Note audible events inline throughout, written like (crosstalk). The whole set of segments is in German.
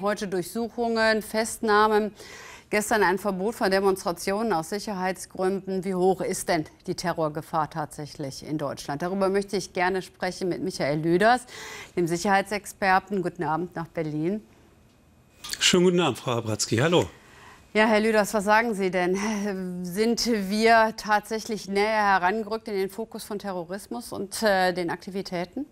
Heute Durchsuchungen, Festnahmen. Gestern ein Verbot von Demonstrationen aus Sicherheitsgründen. Wie hoch ist denn die Terrorgefahr tatsächlich in Deutschland? Darüber möchte ich gerne sprechen mit Michael Lüders, dem Sicherheitsexperten. Guten Abend nach Berlin. Schönen guten Abend, Frau Abratzky. Hallo. Ja, Herr Lüders, was sagen Sie denn? (laughs) Sind wir tatsächlich näher herangerückt in den Fokus von Terrorismus und äh, den Aktivitäten?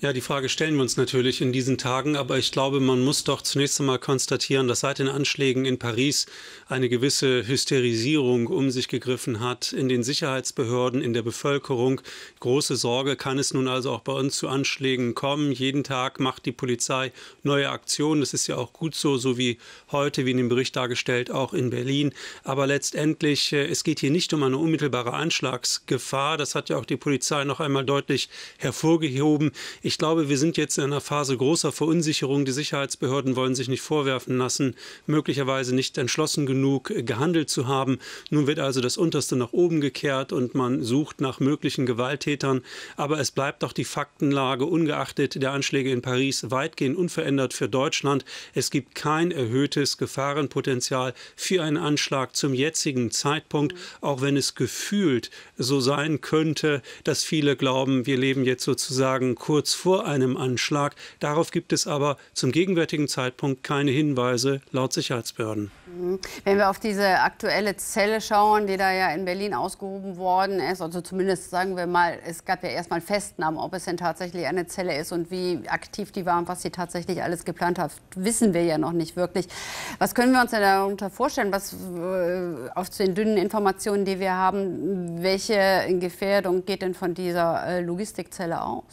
Ja, die Frage stellen wir uns natürlich in diesen Tagen, aber ich glaube, man muss doch zunächst einmal konstatieren, dass seit den Anschlägen in Paris eine gewisse Hysterisierung um sich gegriffen hat in den Sicherheitsbehörden, in der Bevölkerung. Große Sorge kann es nun also auch bei uns zu Anschlägen kommen. Jeden Tag macht die Polizei neue Aktionen. Das ist ja auch gut so, so wie heute, wie in dem Bericht dargestellt, auch in Berlin. Aber letztendlich, äh, es geht hier nicht um eine unmittelbare Anschlagsgefahr. Das hat ja auch die Polizei noch einmal deutlich hervorgehoben. Ich glaube, wir sind jetzt in einer Phase großer Verunsicherung. Die Sicherheitsbehörden wollen sich nicht vorwerfen lassen, möglicherweise nicht entschlossen genug äh, gehandelt zu haben. Nun wird also das Unterste nach oben gekehrt und man sucht nach möglichen Gewalttätern. Aber es bleibt doch die Faktenlage ungeachtet der Anschläge in Paris weitgehend unverändert für Deutschland. Es gibt kein erhöhtes Gefahrenpotenzial für einen Anschlag zum jetzigen Zeitpunkt, auch wenn es gefühlt so sein könnte, dass viele glauben, wir leben jetzt sozusagen kurz vor einem Anschlag. Darauf gibt es aber zum gegenwärtigen Zeitpunkt keine Hinweise laut Sicherheitsbehörden. Mhm. Wenn wir auf diese aktuelle Zelle schauen, die da ja in Berlin ausgehoben worden ist, also zumindest sagen wir mal, es gab ja erstmal Festnahmen, ob es denn tatsächlich eine Zelle ist und wie aktiv die war und was sie tatsächlich alles geplant hat, wissen wir ja noch nicht wirklich. Was können wir uns denn darunter vorstellen, was äh, auf den dünnen Informationen, die wir haben, welche Gefährdung geht denn von dieser äh, Logistikzelle aus?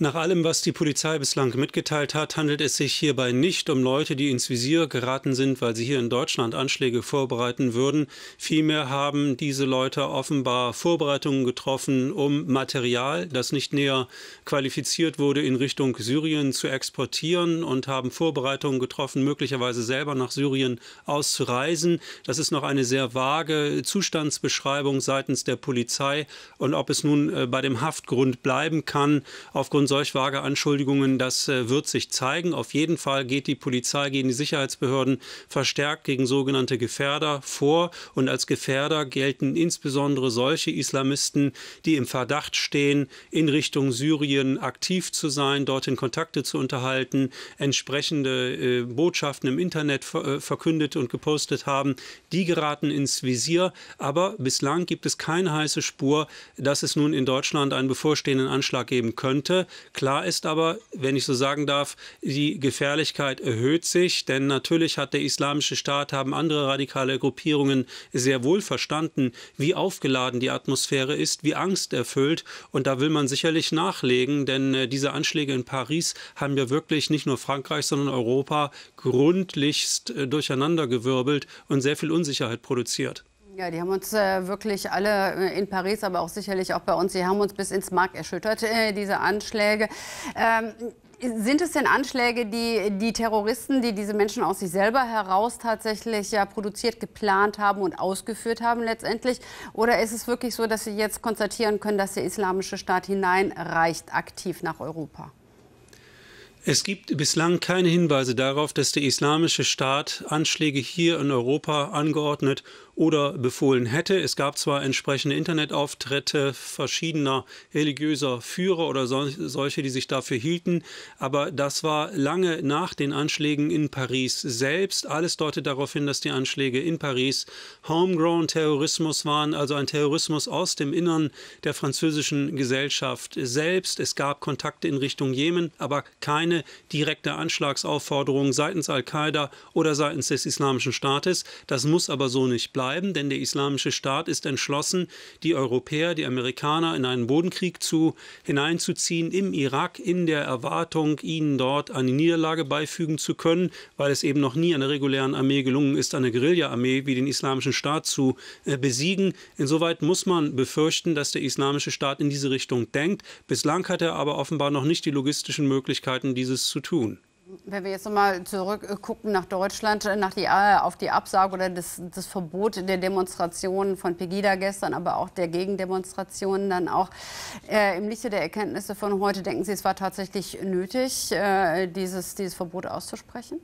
Nach allem, was die Polizei bislang mitgeteilt hat, handelt es sich hierbei nicht um Leute, die ins Visier geraten sind, weil sie hier in Deutschland Anschläge vorbereiten würden. Vielmehr haben diese Leute offenbar Vorbereitungen getroffen, um Material, das nicht näher qualifiziert wurde, in Richtung Syrien zu exportieren und haben Vorbereitungen getroffen, möglicherweise selber nach Syrien auszureisen. Das ist noch eine sehr vage Zustandsbeschreibung seitens der Polizei. Und ob es nun äh, bei dem Haftgrund bleiben kann, aufgrund und solch vage Anschuldigungen, das äh, wird sich zeigen. Auf jeden Fall geht die Polizei gegen die Sicherheitsbehörden verstärkt gegen sogenannte Gefährder vor. Und als Gefährder gelten insbesondere solche Islamisten, die im Verdacht stehen, in Richtung Syrien aktiv zu sein, dorthin Kontakte zu unterhalten, entsprechende äh, Botschaften im Internet ver äh, verkündet und gepostet haben. Die geraten ins Visier. Aber bislang gibt es keine heiße Spur, dass es nun in Deutschland einen bevorstehenden Anschlag geben könnte. Klar ist aber, wenn ich so sagen darf, die Gefährlichkeit erhöht sich, denn natürlich hat der Islamische Staat, haben andere radikale Gruppierungen sehr wohl verstanden, wie aufgeladen die Atmosphäre ist, wie Angst erfüllt. Und da will man sicherlich nachlegen, denn äh, diese Anschläge in Paris haben ja wirklich nicht nur Frankreich, sondern Europa gründlichst äh, durcheinandergewirbelt und sehr viel Unsicherheit produziert. Ja, die haben uns äh, wirklich alle äh, in Paris, aber auch sicherlich auch bei uns, die haben uns bis ins Mark erschüttert, äh, diese Anschläge. Ähm, sind es denn Anschläge, die die Terroristen, die diese Menschen aus sich selber heraus tatsächlich ja produziert, geplant haben und ausgeführt haben letztendlich? Oder ist es wirklich so, dass Sie jetzt konstatieren können, dass der Islamische Staat hineinreicht aktiv nach Europa? Es gibt bislang keine Hinweise darauf, dass der Islamische Staat Anschläge hier in Europa angeordnet oder befohlen hätte. Es gab zwar entsprechende Internetauftritte verschiedener religiöser Führer oder so, solche, die sich dafür hielten, aber das war lange nach den Anschlägen in Paris selbst. Alles deutet darauf hin, dass die Anschläge in Paris homegrown Terrorismus waren, also ein Terrorismus aus dem Innern der französischen Gesellschaft selbst. Es gab Kontakte in Richtung Jemen, aber keine keine direkte Anschlagsaufforderung seitens Al-Qaida oder seitens des Islamischen Staates. Das muss aber so nicht bleiben, denn der Islamische Staat ist entschlossen, die Europäer, die Amerikaner in einen Bodenkrieg zu, hineinzuziehen im Irak in der Erwartung, ihnen dort eine Niederlage beifügen zu können, weil es eben noch nie einer regulären Armee gelungen ist, eine Guerilla-Armee wie den Islamischen Staat zu äh, besiegen. Insoweit muss man befürchten, dass der Islamische Staat in diese Richtung denkt. Bislang hat er aber offenbar noch nicht die logistischen Möglichkeiten, diese dieses zu tun. Wenn wir jetzt nochmal zurückgucken äh, nach Deutschland, äh, nach die, äh, auf die Absage oder das, das, Verbot der Demonstrationen von Pegida gestern, aber auch der Gegendemonstrationen dann auch. Äh, Im Lichte der Erkenntnisse von heute, denken Sie, es war tatsächlich nötig, äh, dieses, dieses Verbot auszusprechen?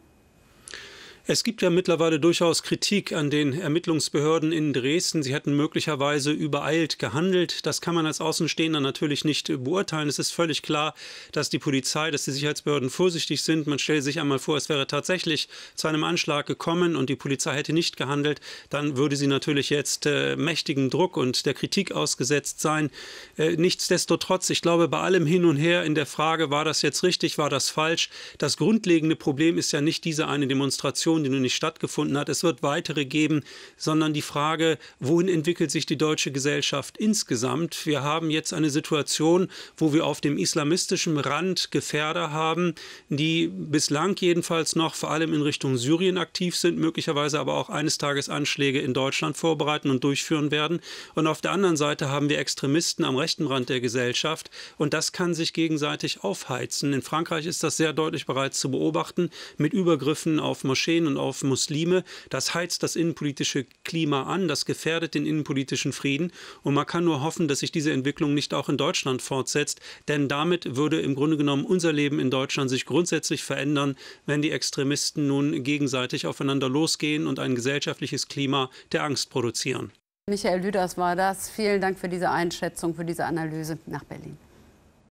Es gibt ja mittlerweile durchaus Kritik an den Ermittlungsbehörden in Dresden. Sie hätten möglicherweise übereilt gehandelt. Das kann man als Außenstehender natürlich nicht beurteilen. Es ist völlig klar, dass die Polizei, dass die Sicherheitsbehörden vorsichtig sind. Man stelle sich einmal vor, es wäre tatsächlich zu einem Anschlag gekommen und die Polizei hätte nicht gehandelt. Dann würde sie natürlich jetzt äh, mächtigen Druck und der Kritik ausgesetzt sein. Äh, nichtsdestotrotz, ich glaube, bei allem hin und her in der Frage, war das jetzt richtig, war das falsch, das grundlegende Problem ist ja nicht diese eine Demonstration Diskussion, die noch nicht stattgefunden hat. Es wird weitere geben, sondern die Frage, wohin entwickelt sich die deutsche Gesellschaft insgesamt? Wir haben jetzt eine Situation, wo wir auf dem islamistischen Rand Gefährder haben, die bislang jedenfalls noch vor allem in Richtung Syrien aktiv sind, möglicherweise aber auch eines Tages Anschläge in Deutschland vorbereiten und durchführen werden. Und auf der anderen Seite haben wir Extremisten am rechten Rand der Gesellschaft und das kann sich gegenseitig aufheizen. In Frankreich ist das sehr deutlich bereits zu beobachten mit Übergriffen auf Moscheen Schwulen und auf Muslime. Das heizt das innenpolitische Klima an, das gefährdet den innenpolitischen Frieden. Und man kann nur hoffen, dass sich diese Entwicklung nicht auch in Deutschland fortsetzt, denn damit würde im Grunde genommen unser Leben in Deutschland sich grundsätzlich verändern, wenn die Extremisten nun gegenseitig aufeinander losgehen und ein gesellschaftliches Klima der Angst produzieren. Michael Lüders war das. Vielen Dank für diese Einschätzung, für diese Analyse nach Berlin.